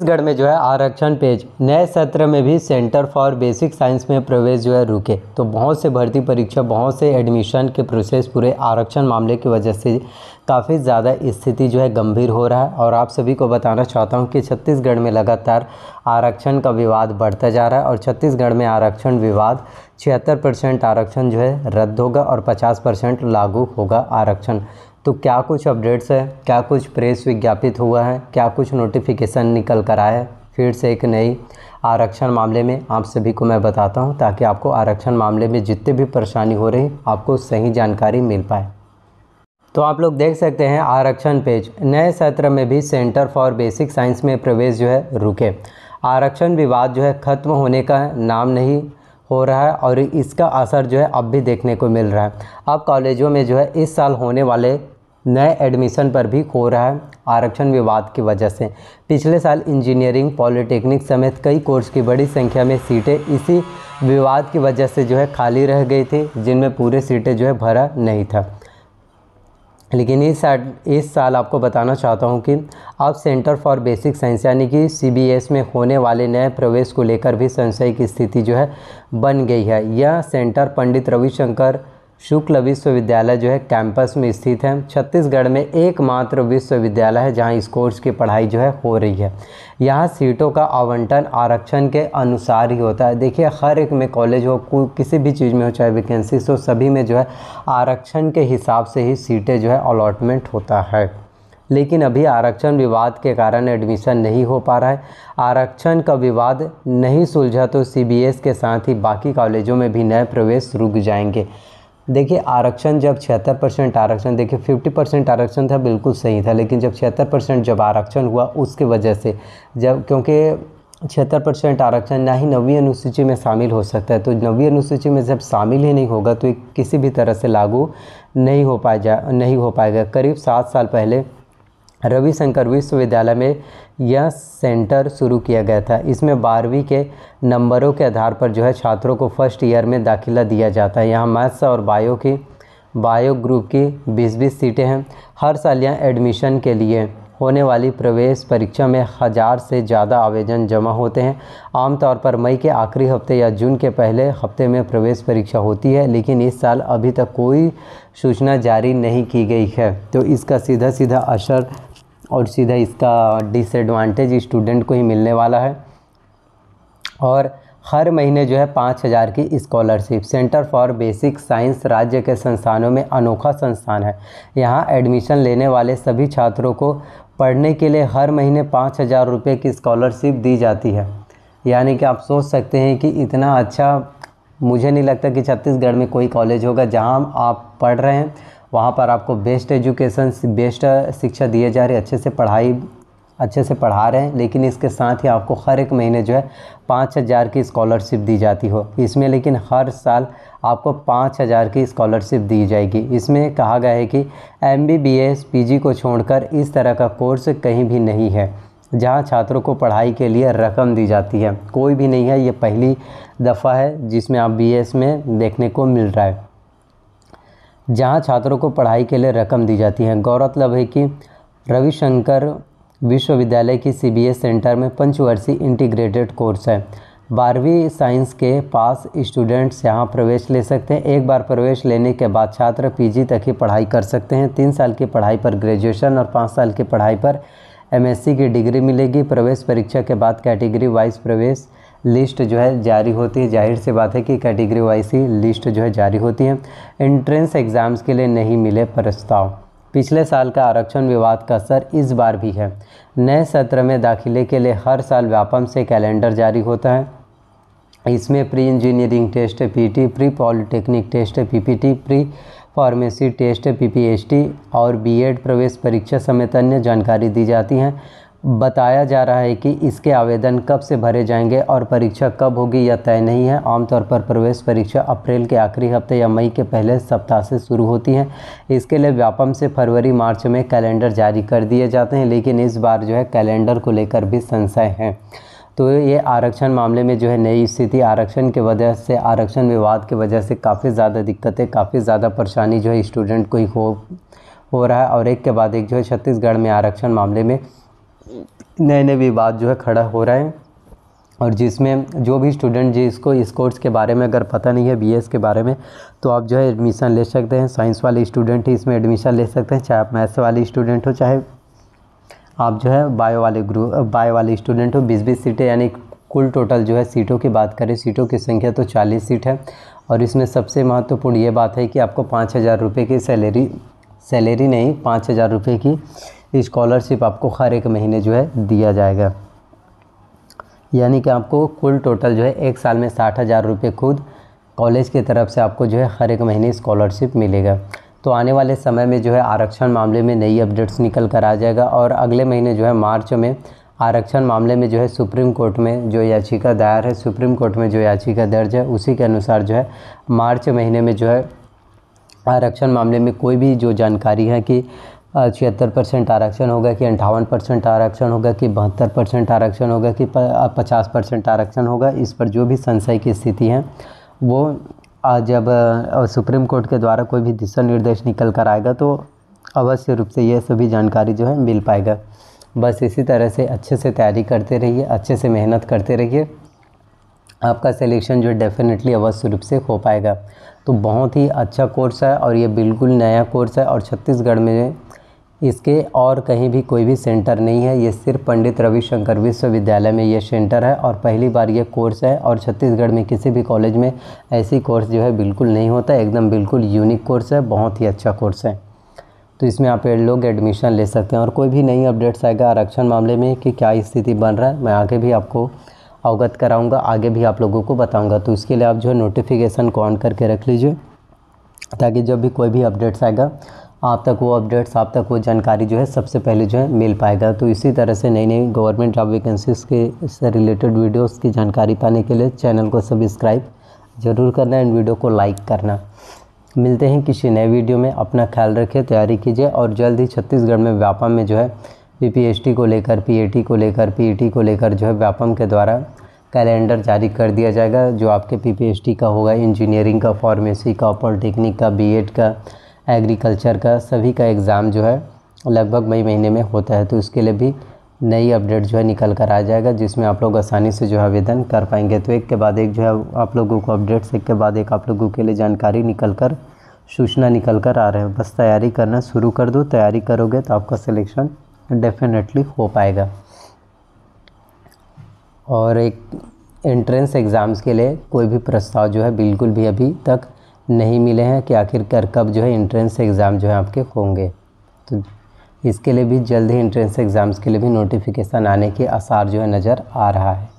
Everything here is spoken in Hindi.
छत्तीसगढ़ में जो है आरक्षण पेज नए सत्र में भी सेंटर फॉर बेसिक साइंस में प्रवेश जो है रुके तो बहुत से भर्ती परीक्षा बहुत से एडमिशन के प्रोसेस पूरे आरक्षण मामले की वजह से काफ़ी ज़्यादा स्थिति जो है गंभीर हो रहा है और आप सभी को बताना चाहता हूँ कि छत्तीसगढ़ में लगातार आरक्षण का विवाद बढ़ता जा रहा है और छत्तीसगढ़ में आरक्षण विवाद छिहत्तर परसेंट आरक्षण जो है रद्द होगा और पचास परसेंट लागू होगा आरक्षण तो क्या कुछ अपडेट्स है क्या कुछ प्रेस विज्ञापित हुआ है क्या कुछ नोटिफिकेशन निकल कर आया है फिर से एक नई आरक्षण मामले में आप सभी को मैं बताता हूं ताकि आपको आरक्षण मामले में जितने भी परेशानी हो रही आपको सही जानकारी मिल पाए तो आप लोग देख सकते हैं आरक्षण पेज नए सत्र में भी सेंटर फॉर बेसिक साइंस में प्रवेश जो है रुके आरक्षण विवाद जो है ख़त्म होने का नाम नहीं हो रहा है और इसका असर जो है अब भी देखने को मिल रहा है अब कॉलेजों में जो है इस साल होने वाले नए एडमिशन पर भी खो रहा है आरक्षण विवाद की वजह से पिछले साल इंजीनियरिंग पॉलिटेक्निक समेत कई कोर्स की बड़ी संख्या में सीटें इसी विवाद की वजह से जो है खाली रह गई थी जिनमें पूरे सीटें जो है भरा नहीं था लेकिन इस साल इस साल आपको बताना चाहता हूँ कि अब सेंटर फॉर बेसिक साइंस यानी कि सी में होने वाले नए प्रवेश को लेकर भी संशय की स्थिति जो है बन गई है यह सेंटर पंडित रविशंकर शुक्ल विश्वविद्यालय जो है कैंपस में स्थित है छत्तीसगढ़ में एकमात्र विश्वविद्यालय है जहां इस कोर्स की पढ़ाई जो है हो रही है यहाँ सीटों का आवंटन आरक्षण के अनुसार ही होता है देखिए हर एक में कॉलेज हो किसी भी चीज़ में हो चाहे वैकेंसी हो सभी में जो है आरक्षण के हिसाब से ही सीटें जो है अलॉटमेंट होता है लेकिन अभी आरक्षण विवाद के कारण एडमिशन नहीं हो पा रहा है आरक्षण का विवाद नहीं सुलझा तो सी के साथ ही बाकी कॉलेजों में भी नए प्रवेश रुक जाएंगे देखिए आरक्षण जब छिहत्तर परसेंट आरक्षण देखिए फिफ्टी परसेंट आरक्षण था बिल्कुल सही था लेकिन जब छिहत्तर परसेंट जब आरक्षण हुआ उसके वजह से जब क्योंकि छिहत्तर परसेंट आरक्षण ना ही नवी अनुसूची में शामिल हो सकता है तो नवी अनुसूची में जब शामिल ही नहीं होगा तो किसी भी तरह से लागू नहीं हो पाया जा नहीं हो पाएगा करीब सात साल पहले रविशंकर विश्वविद्यालय में यह सेंटर शुरू किया गया था इसमें बारहवीं के नंबरों के आधार पर जो है छात्रों को फर्स्ट ईयर में दाखिला दिया जाता है यहाँ मैथ्स और बायो की बायो ग्रुप की बीस बीस सीटें हैं हर साल यहाँ एडमिशन के लिए होने वाली प्रवेश परीक्षा में हज़ार से ज़्यादा आवेदन जमा होते हैं आमतौर पर मई के आखिरी हफ्ते या जून के पहले हफ्ते में प्रवेश परीक्षा होती है लेकिन इस साल अभी तक कोई सूचना जारी नहीं की गई है तो इसका सीधा सीधा असर और सीधा इसका डिसएडवांटेज स्टूडेंट को ही मिलने वाला है और हर महीने जो है पाँच हज़ार की scholarship centre for basic science राज्य के संस्थानों में अनोखा संस्थान है यहाँ एडमिशन लेने वाले सभी छात्रों को पढ़ने के लिए हर महीने पाँच हज़ार रुपये की स्कॉलरशिप दी जाती है यानी कि आप सोच सकते हैं कि इतना अच्छा मुझे नहीं लगता कि छत्तीसगढ़ में कोई कॉलेज होगा जहाँ आप पढ़ रहे हैं वहाँ पर आपको बेस्ट एजुकेशन बेस्ट शिक्षा दिए जा रही अच्छे से पढ़ाई अच्छे से पढ़ा रहे हैं लेकिन इसके साथ ही आपको हर एक महीने जो है पाँच हज़ार की स्कॉलरशिप दी जाती हो इसमें लेकिन हर साल आपको पाँच हज़ार की स्कॉलरशिप दी जाएगी इसमें कहा गया है कि M B B S P G को छोड़कर इस तरह का कोर्स कहीं भी नहीं है जहाँ छात्रों को पढ़ाई के लिए रकम दी जाती है कोई भी नहीं है ये पहली दफ़ा है जिसमें आप बी एस में देखने को मिल रहा है जहां छात्रों को पढ़ाई के लिए रकम दी जाती है गौरतलब है कि रविशंकर विश्वविद्यालय की सी सेंटर में पंचवर्षीय इंटीग्रेटेड कोर्स है बारहवीं साइंस के पास स्टूडेंट्स यहाँ प्रवेश ले सकते हैं एक बार प्रवेश लेने के बाद छात्र पीजी तक ही पढ़ाई कर सकते हैं तीन साल की पढ़ाई पर ग्रेजुएशन और पाँच साल की पढ़ाई पर एमएससी की डिग्री मिलेगी प्रवेश परीक्षा के बाद कैटेगरी वाइज प्रवेश लिस्ट जो है जारी होती है जाहिर सी बात है कि कैटेगरी वाइज ही लिस्ट जो है जारी होती है एंट्रेंस एग्ज़ाम्स के लिए नहीं मिले प्रस्ताव पिछले साल का आरक्षण विवाद का असर इस बार भी है नए सत्र में दाखिले के लिए हर साल व्यापम से कैलेंडर जारी होता है इसमें pre engineering test PT pre polytechnic test PPT pre pharmacy test PPHT और बीएड प्रवेश परीक्षा समेत अन्य जानकारी दी जाती हैं बताया जा रहा है कि इसके आवेदन कब से भरे जाएंगे और परीक्षा कब होगी यह तय नहीं है आमतौर पर प्रवेश परीक्षा अप्रैल के आखिरी हफ्ते या मई के पहले सप्ताह से शुरू होती है इसके लिए व्यापम से फरवरी मार्च में कैलेंडर जारी कर दिए जाते हैं लेकिन इस बार जो है कैलेंडर को लेकर भी संशय हैं तो ये आरक्षण मामले में जो है नई स्थिति आरक्षण के वजह से आरक्षण विवाद की वजह से काफ़ी ज़्यादा दिक्कतें काफ़ी ज़्यादा परेशानी जो है स्टूडेंट को ही हो हो रहा है और एक के बाद एक जो है छत्तीसगढ़ में आरक्षण मामले में नए नए विवाद जो है खड़ा हो रहे हैं और जिसमें जो भी स्टूडेंट जी इसको इस कोर्स के बारे में अगर पता नहीं है बीएस के बारे में तो आप जो है एडमिशन ले सकते हैं साइंस वाले स्टूडेंट ही इसमें एडमिशन ले सकते हैं चाहे आप मैथ्स वाले स्टूडेंट हो चाहे आप जो है बायो वाले ग्रुप बायो वाले स्टूडेंट हो बीस बीस सीटें यानी कुल टोटल जो है सीटों की बात करें सीटों की संख्या तो चालीस सीट है और इसमें सबसे महत्वपूर्ण ये बात है कि आपको पाँच हज़ार रुपये की सैलरी सैलरी नहीं पाँच हज़ार रुपये की स्कॉलरशिप आपको हर एक महीने जो है दिया जाएगा यानी कि आपको कुल टोटल जो है एक साल में साठ हज़ार रुपये खुद कॉलेज की तरफ से आपको जो है हर एक महीने स्कॉलरशिप मिलेगा तो आने वाले समय में जो है आरक्षण मामले में नई अपडेट्स निकल कर आ जाएगा और अगले महीने जो है मार्च में आरक्षण मामले में जो है सुप्रीम कोर्ट में जो याचिका दायर है सुप्रीम कोर्ट में जो याचिका दर्ज है उसी के अनुसार जो है मार्च महीने में जो है आरक्षण मामले में कोई भी जो जानकारी है कि छिहत्तर परसेंट आरक्षण होगा कि अंठावन परसेंट आरक्षण होगा कि बहत्तर परसेंट आरक्षण होगा कि पचास परसेंट आरक्षण होगा इस पर जो भी संशय की स्थिति है वो जब सुप्रीम कोर्ट के द्वारा कोई भी दिशा निर्देश निकल कर आएगा तो अवश्य रूप से यह सभी जानकारी जो है मिल पाएगा बस इसी तरह से अच्छे से तैयारी करते रहिए अच्छे से मेहनत करते रहिए आपका सिलेक्शन जो डेफिनेटली अवश्य रूप से हो पाएगा तो बहुत ही अच्छा कोर्स है और ये बिल्कुल नया कोर्स है और छत्तीसगढ़ में इसके और कहीं भी कोई भी सेंटर नहीं है ये सिर्फ पंडित रविशंकर विश्वविद्यालय में ये सेंटर है और पहली बार ये कोर्स है और छत्तीसगढ़ में किसी भी कॉलेज में ऐसी कोर्स जो है बिल्कुल नहीं होता एकदम बिल्कुल यूनिक कोर्स है बहुत ही अच्छा कोर्स है तो इसमें आप लोग एडमिशन ले सकते हैं और कोई भी नई अपडेट्स आएगा आरक्षण मामले में कि क्या स्थिति बन रहा है मैं आगे भी आपको अवगत कराऊँगा आगे भी आप लोगों को बताऊँगा तो इसके लिए आप जो है नोटिफिकेशन को ऑन करके रख लीजिए ताकि जब भी कोई भी अपडेट्स आएगा आप तक वो अपडेट्स आप तक वो जानकारी जो है सबसे पहले जो है मिल पाएगा तो इसी तरह से नई नई गवर्नमेंट जॉब वैकेंसीज के से रिलेटेड वीडियोस की जानकारी पाने के लिए चैनल को सब्सक्राइब ज़रूर करना एंड वीडियो को लाइक करना मिलते हैं किसी नए वीडियो में अपना ख्याल रखें तैयारी कीजिए और जल्द ही छत्तीसगढ़ में व्यापम में जो है पी को लेकर पी को लेकर पी e को लेकर जो है व्यापम के द्वारा कैलेंडर जारी कर दिया जाएगा जो आपके पी का होगा इंजीनियरिंग का फार्मेसी का पॉलिटेक्निक का बी का एग्रीकल्चर का सभी का एग्ज़ाम जो है लगभग मई महीने में होता है तो उसके लिए भी नई अपडेट जो है निकल कर आ जाएगा जिसमें आप लोग आसानी से जो है आवेदन कर पाएंगे तो एक के बाद एक जो है आप लोगों को अपडेट्स एक के बाद एक आप लोगों के लिए जानकारी निकल कर सूचना निकल कर आ रहे हैं बस तैयारी करना शुरू कर दो तैयारी करोगे तो आपका सिलेक्शन डेफिनेटली हो पाएगा और एक एंट्रेंस एग्ज़ाम्स के लिए कोई भी प्रस्ताव जो है बिल्कुल भी अभी तक नहीं मिले हैं कि आखिरकार कब जो है इंट्रेंस एग्ज़ाम जो है आपके होंगे तो इसके लिए भी जल्द ही इंट्रेंस एग्ज़ाम्स के लिए भी नोटिफिकेशन आने के आसार जो है नज़र आ रहा है